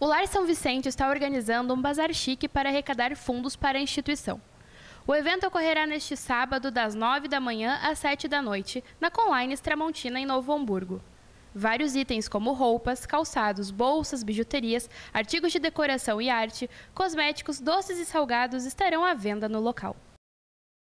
O Lar São Vicente está organizando um bazar chique para arrecadar fundos para a instituição. O evento ocorrerá neste sábado, das 9 da manhã às 7 da noite, na Conline Extramontina em Novo Hamburgo. Vários itens como roupas, calçados, bolsas, bijuterias, artigos de decoração e arte, cosméticos, doces e salgados estarão à venda no local.